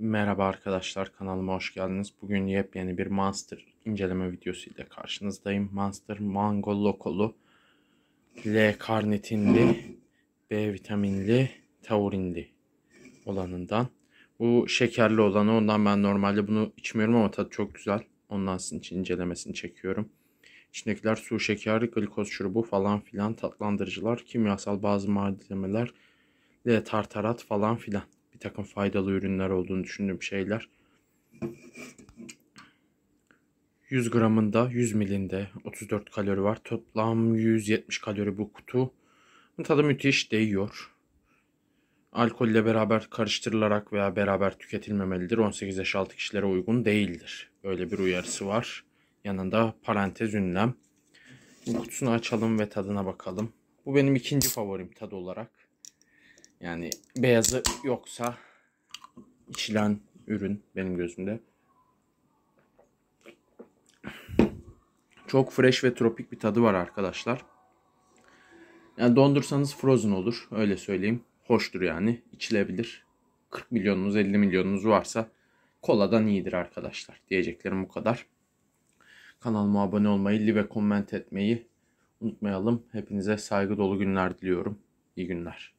Merhaba arkadaşlar kanalıma hoş geldiniz. Bugün yepyeni bir Monster inceleme videosu ile karşınızdayım. Monster Mango Lokolu L karnitinli, B vitaminli, taurinli olanından. Bu şekerli olanı ondan ben normalde bunu içmiyorum ama tadı çok güzel. Ondan sizin için incelemesini çekiyorum. İçindekiler su şekeri, glikoz şurubu falan filan tatlandırıcılar, kimyasal bazı malzemeler, L tartarat falan filan bir takım faydalı ürünler olduğunu düşündüğüm şeyler. 100 gramında 100 milinde 34 kalori var. Toplam 170 kalori bu kutu. Tadı müthiş değiyor. Alkolle beraber karıştırılarak veya beraber tüketilmemelidir. 18 yaş altı kişilere uygun değildir. Böyle bir uyarısı var. Yanında parantez ünlem. Bu kutusunu açalım ve tadına bakalım. Bu benim ikinci favorim tadı olarak. Yani beyazı yoksa içilen ürün benim gözümde. Çok fresh ve tropik bir tadı var arkadaşlar. Yani dondursanız frozen olur. Öyle söyleyeyim. Hoştur yani. İçilebilir. 40 milyonunuz 50 milyonunuz varsa koladan iyidir arkadaşlar. Diyeceklerim bu kadar. Kanalıma abone olmayı, like ve comment etmeyi unutmayalım. Hepinize saygı dolu günler diliyorum. İyi günler.